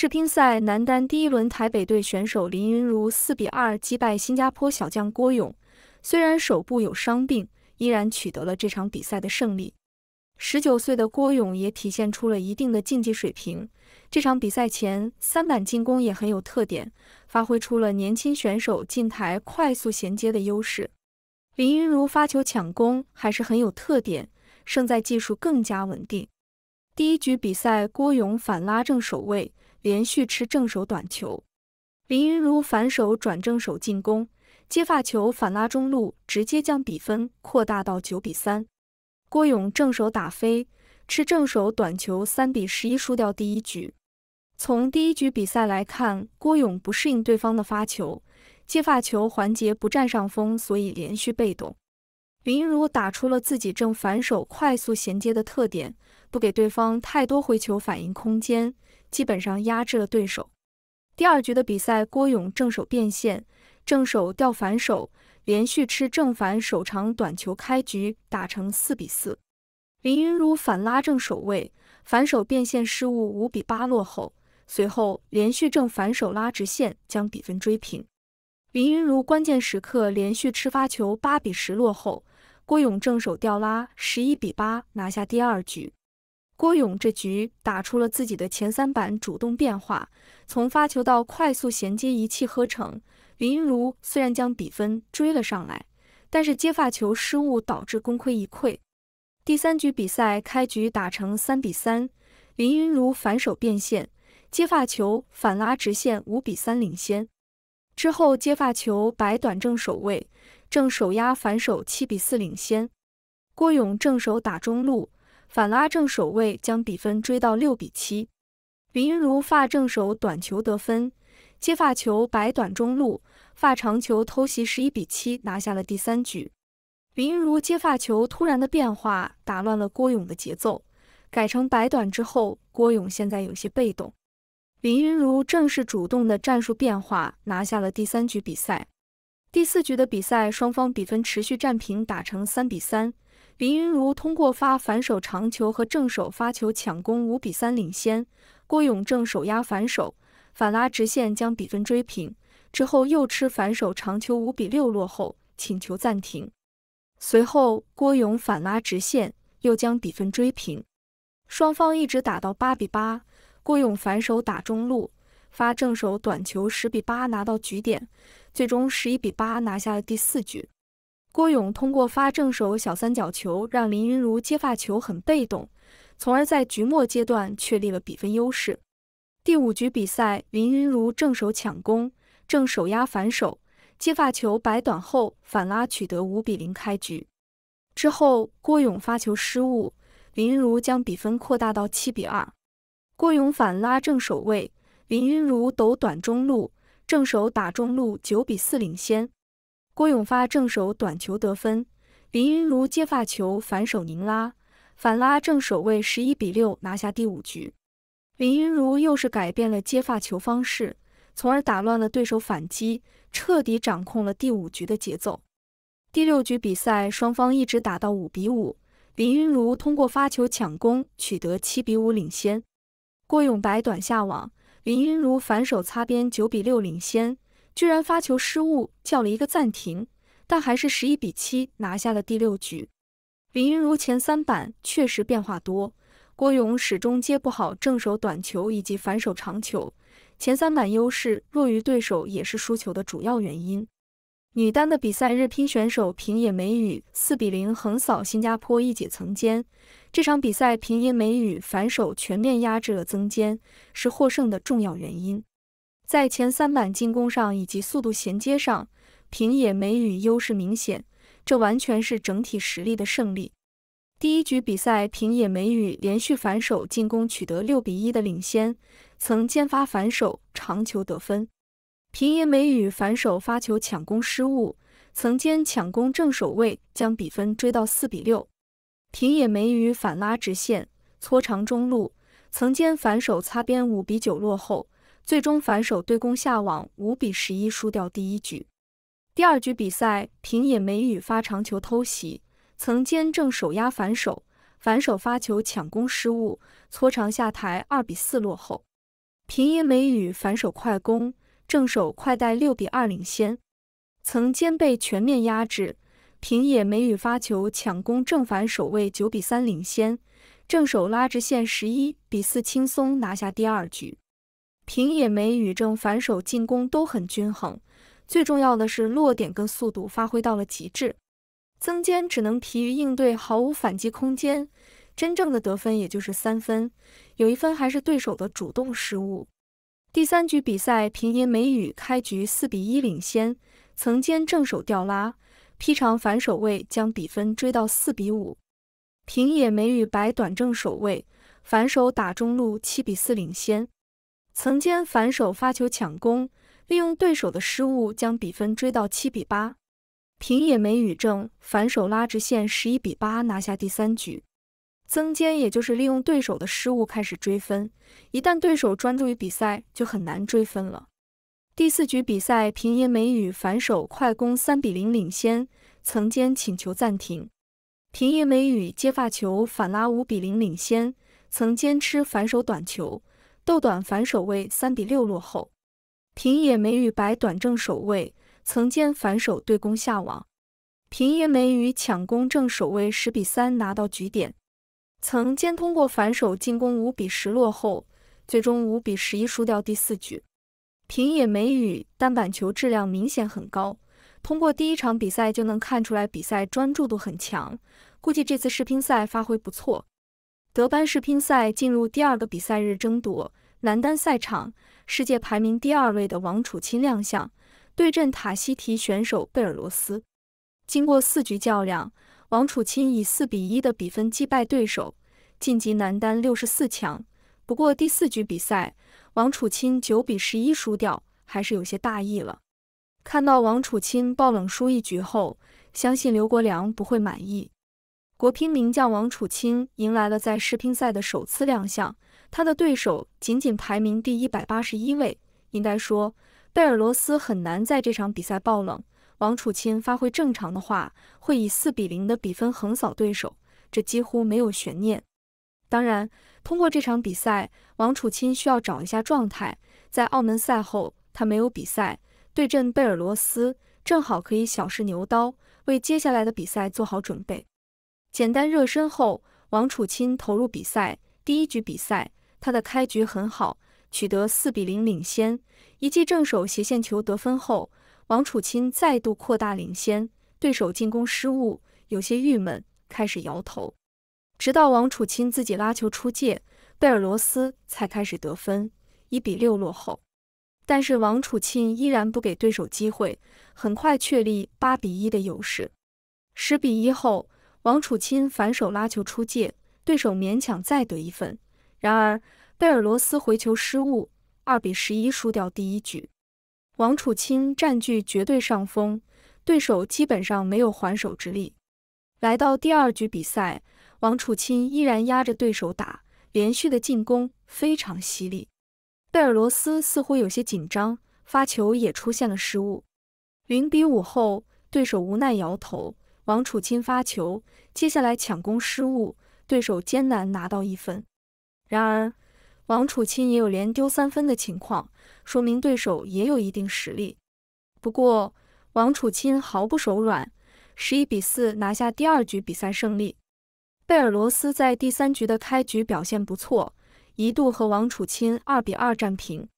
世乒赛男单第一轮，台北队选手林云如四比二击败新加坡小将郭勇。虽然手部有伤病，依然取得了这场比赛的胜利。十九岁的郭勇也体现出了一定的竞技水平。这场比赛前三板进攻也很有特点，发挥出了年轻选手进台快速衔接的优势。林云如发球抢攻还是很有特点，胜在技术更加稳定。第一局比赛，郭勇反拉正守位。连续吃正手短球，林昀儒反手转正手进攻，接发球反拉中路，直接将比分扩大到九比三。郭勇正手打飞，吃正手短球三比十一输掉第一局。从第一局比赛来看，郭勇不适应对方的发球，接发球环节不占上风，所以连续被动。林昀儒打出了自己正反手快速衔接的特点。不给对方太多回球反应空间，基本上压制了对手。第二局的比赛，郭勇正手变线，正手吊反手，连续吃正反手长短球，开局打成四比四。林昀儒反拉正手位，反手变线失误，五比八落后。随后连续正反手拉直线将比分追平。林昀儒关键时刻连续吃发球，八比十落后。郭勇正手吊拉，十一比八拿下第二局。郭勇这局打出了自己的前三板主动变化，从发球到快速衔接一气呵成。林云如虽然将比分追了上来，但是接发球失误导致功亏一篑。第三局比赛开局打成三比三，林云如反手变线接发球反拉直线五比三领先，之后接发球摆短正手位正手压反手七比四领先。郭勇正手打中路。反拉正手位将比分追到六比七，林云如发正手短球得分，接发球摆短中路，发长球偷袭十一比七拿下了第三局。林云如接发球突然的变化打乱了郭勇的节奏，改成摆短之后，郭勇现在有些被动。林云如正是主动的战术变化拿下了第三局比赛。第四局的比赛双方比分持续战平，打成三比三。林昀儒通过发反手长球和正手发球抢攻，五比三领先。郭勇正手压反手，反拉直线将比分追平。之后又吃反手长球，五比六落后，请求暂停。随后郭勇反拉直线又将比分追平。双方一直打到八比八。郭勇反手打中路，发正手短球十比八拿到局点，最终十一比八拿下了第四局。郭勇通过发正手小三角球，让林云如接发球很被动，从而在局末阶段确立了比分优势。第五局比赛，林云如正手抢攻，正手压反手，接发球摆短后反拉，取得五比零开局。之后郭勇发球失误，林如将比分扩大到七比二。郭勇反拉正手位，林云如抖短中路，正手打中路九比四领先。郭永发正手短球得分，林云如接发球反手拧拉反拉正手位十一比六拿下第五局。林云如又是改变了接发球方式，从而打乱了对手反击，彻底掌控了第五局的节奏。第六局比赛双方一直打到五比五，林云如通过发球抢攻取得七比五领先。郭永白短下网，林云如反手擦边九比六领先。居然发球失误，叫了一个暂停，但还是十一比七拿下了第六局。林昀儒前三板确实变化多，郭勇始终接不好正手短球以及反手长球，前三板优势弱于对手也是输球的主要原因。女单的比赛，日乒选手平野美宇四比零横扫新加坡一姐曾坚。这场比赛平野美宇反手全面压制了曾坚，是获胜的重要原因。在前三板进攻上以及速度衔接上，平野美宇优势明显，这完全是整体实力的胜利。第一局比赛，平野美宇连续反手进攻取得六比一的领先，曾兼发反手长球得分。平野美宇反手发球抢攻失误，曾兼抢攻正手位将比分追到四比六。平野美宇反拉直线搓长中路，曾兼反手擦边五比九落后。最终反手对攻下网，五比十一输掉第一局。第二局比赛，平野美宇发长球偷袭，曾坚正手压反手，反手发球抢攻失误，搓长下台二比四落后。平野美宇反手快攻，正手快带六比二领先。曾坚被全面压制，平野美宇发球抢攻正反守卫九比三领先，正手拉直线十一比四轻松拿下第二局。平野美宇正反手进攻都很均衡，最重要的是落点跟速度发挥到了极致，曾坚只能疲于应对，毫无反击空间。真正的得分也就是三分，有一分还是对手的主动失误。第三局比赛，平野美宇开局四比一领先，曾坚正手吊拉，劈长反手位将比分追到四比五。平野美宇白短正手位反手打中路七比四领先。曾坚反手发球抢攻，利用对手的失误将比分追到七比八。平野美宇正反手拉直线十一比八拿下第三局。曾坚也就是利用对手的失误开始追分，一旦对手专注于比赛就很难追分了。第四局比赛，平野美宇反手快攻三比零领先，曾坚请求暂停。平野美宇接发球反拉五比零领先，曾坚吃反手短球。窦短反手位三比六落后，平野美宇白短正守卫，曾坚反手对攻下网，平野美宇抢攻正守卫十比三拿到局点，曾坚通过反手进攻五比十落后，最终五比十一输掉第四局。平野美宇单板球质量明显很高，通过第一场比赛就能看出来，比赛专注度很强，估计这次世乒赛发挥不错。德班世乒赛进入第二个比赛日，争夺男单赛场，世界排名第二位的王楚钦亮相，对阵塔希提选手贝尔罗斯。经过四局较量，王楚钦以四比一的比分击败对手，晋级男单六十四强。不过第四局比赛，王楚钦九比十一输掉，还是有些大意了。看到王楚钦爆冷输一局后，相信刘国梁不会满意。国乒名将王楚钦迎来了在世乒赛的首次亮相，他的对手仅仅排名第一百八十一位。应该说，贝尔罗斯很难在这场比赛爆冷。王楚钦发挥正常的话，会以四比零的比分横扫对手，这几乎没有悬念。当然，通过这场比赛，王楚钦需要找一下状态。在澳门赛后，他没有比赛，对阵贝尔罗斯正好可以小试牛刀，为接下来的比赛做好准备。简单热身后，王楚钦投入比赛。第一局比赛，他的开局很好，取得四比零领先。一记正手斜线球得分后，王楚钦再度扩大领先。对手进攻失误，有些郁闷，开始摇头。直到王楚钦自己拉球出界，贝尔罗斯才开始得分，一比六落后。但是王楚钦依然不给对手机会，很快确立八比一的优势。十比一后。王楚钦反手拉球出界，对手勉强再得一分。然而贝尔罗斯回球失误，二比十一输掉第一局。王楚钦占据绝对上风，对手基本上没有还手之力。来到第二局比赛，王楚钦依然压着对手打，连续的进攻非常犀利。贝尔罗斯似乎有些紧张，发球也出现了失误。零比五后，对手无奈摇头。王楚钦发球，接下来抢攻失误，对手艰难拿到一分。然而，王楚钦也有连丢三分的情况，说明对手也有一定实力。不过，王楚钦毫不手软，十一比四拿下第二局比赛胜利。贝尔罗斯在第三局的开局表现不错，一度和王楚钦二比二战平。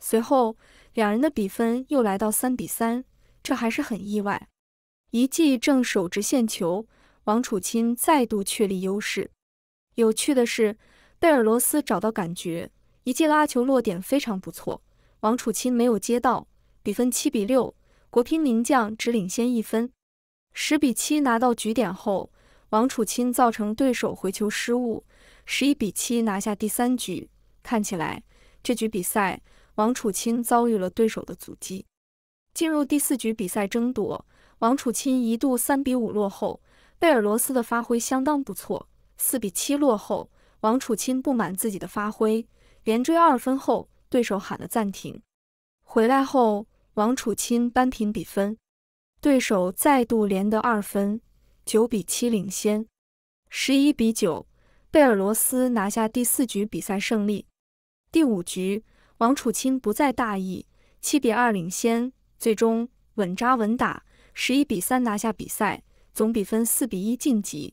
随后，两人的比分又来到三比三，这还是很意外。一记正手直线球，王楚钦再度确立优势。有趣的是，贝尔罗斯找到感觉，一记拉球落点非常不错，王楚钦没有接到，比分七比六，国乒名将只领先一分。十比七拿到局点后，王楚钦造成对手回球失误，十一比七拿下第三局。看起来这局比赛，王楚钦遭遇了对手的阻击。进入第四局比赛争夺。王楚钦一度三比五落后，贝尔罗斯的发挥相当不错，四比七落后。王楚钦不满自己的发挥，连追二分后，对手喊了暂停。回来后，王楚钦扳平比分，对手再度连得二分，九比七领先。十一比九，贝尔罗斯拿下第四局比赛胜利。第五局，王楚钦不再大意，七比二领先，最终稳扎稳打。十一比三拿下比赛，总比分四比一晋级。